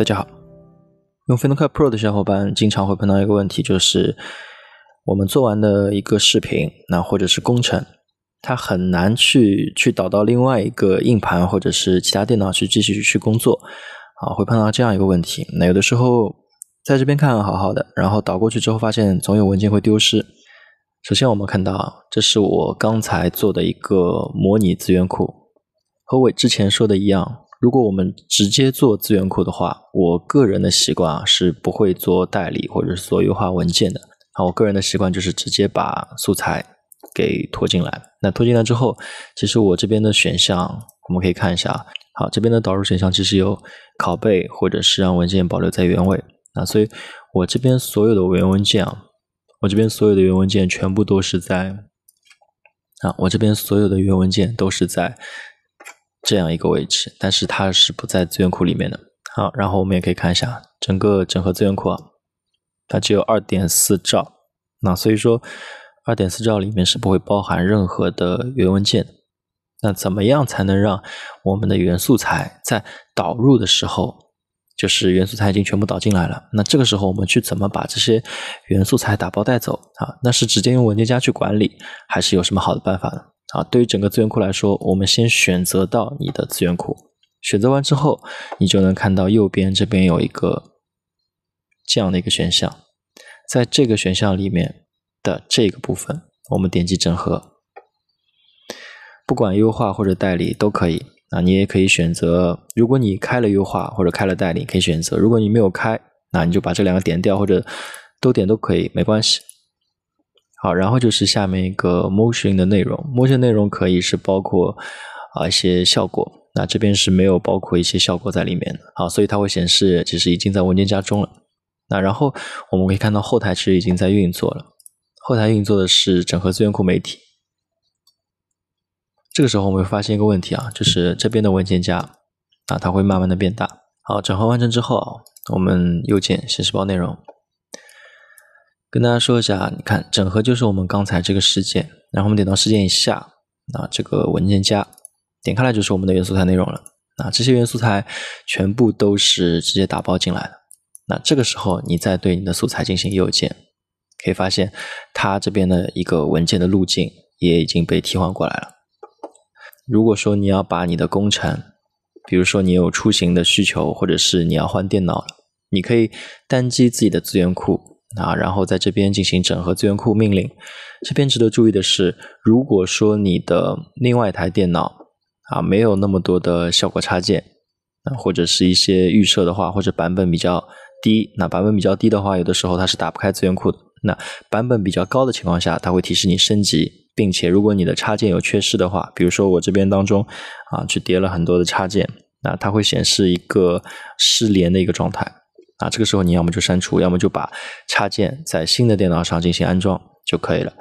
大家好，用 Final Cut Pro 的小伙伴经常会碰到一个问题，就是我们做完的一个视频，那或者是工程，它很难去去导到另外一个硬盘或者是其他电脑去继续去工作，啊，会碰到这样一个问题。那有的时候在这边看好好的，然后导过去之后，发现总有文件会丢失。首先我们看到，这是我刚才做的一个模拟资源库，和我之前说的一样。如果我们直接做资源库的话，我个人的习惯啊是不会做代理或者是做优化文件的。啊，我个人的习惯就是直接把素材给拖进来。那拖进来之后，其实我这边的选项我们可以看一下。好，这边的导入选项其实有拷贝或者是让文件保留在原位啊。所以，我这边所有的原文件啊，我这边所有的原文件全部都是在啊，我这边所有的原文件都是在。这样一个位置，但是它是不在资源库里面的。好，然后我们也可以看一下整个整合资源库，啊，它只有二点四兆。那所以说，二点四兆里面是不会包含任何的源文件的。那怎么样才能让我们的原素材在导入的时候，就是原素材已经全部导进来了？那这个时候我们去怎么把这些原素材打包带走啊？那是直接用文件夹去管理，还是有什么好的办法呢？啊，对于整个资源库来说，我们先选择到你的资源库，选择完之后，你就能看到右边这边有一个这样的一个选项，在这个选项里面的这个部分，我们点击整合，不管优化或者代理都可以。啊，你也可以选择，如果你开了优化或者开了代理，可以选择；如果你没有开，那你就把这两个点掉或者都点都可以，没关系。好，然后就是下面一个 motion 的内容，motion 内容可以是包括啊一些效果，那这边是没有包括一些效果在里面的。好，所以它会显示其实已经在文件夹中了。那然后我们可以看到后台其实已经在运作了，后台运作的是整合资源库媒体。这个时候我们会发现一个问题啊，就是这边的文件夹啊它会慢慢的变大。好，整合完成之后，我们右键显示包内容。跟大家说一下，你看整合就是我们刚才这个事件，然后我们点到事件以下，啊这个文件夹点开来就是我们的元素材内容了。啊这些元素材全部都是直接打包进来的。那这个时候你再对你的素材进行右键，可以发现它这边的一个文件的路径也已经被替换过来了。如果说你要把你的工程，比如说你有出行的需求，或者是你要换电脑了，你可以单击自己的资源库。啊，然后在这边进行整合资源库命令。这边值得注意的是，如果说你的另外一台电脑啊没有那么多的效果插件，啊或者是一些预设的话，或者版本比较低，那版本比较低的话，有的时候它是打不开资源库的。那版本比较高的情况下，它会提示你升级，并且如果你的插件有缺失的话，比如说我这边当中啊去叠了很多的插件，那它会显示一个失联的一个状态。啊，这个时候你要么就删除，要么就把插件在新的电脑上进行安装就可以了。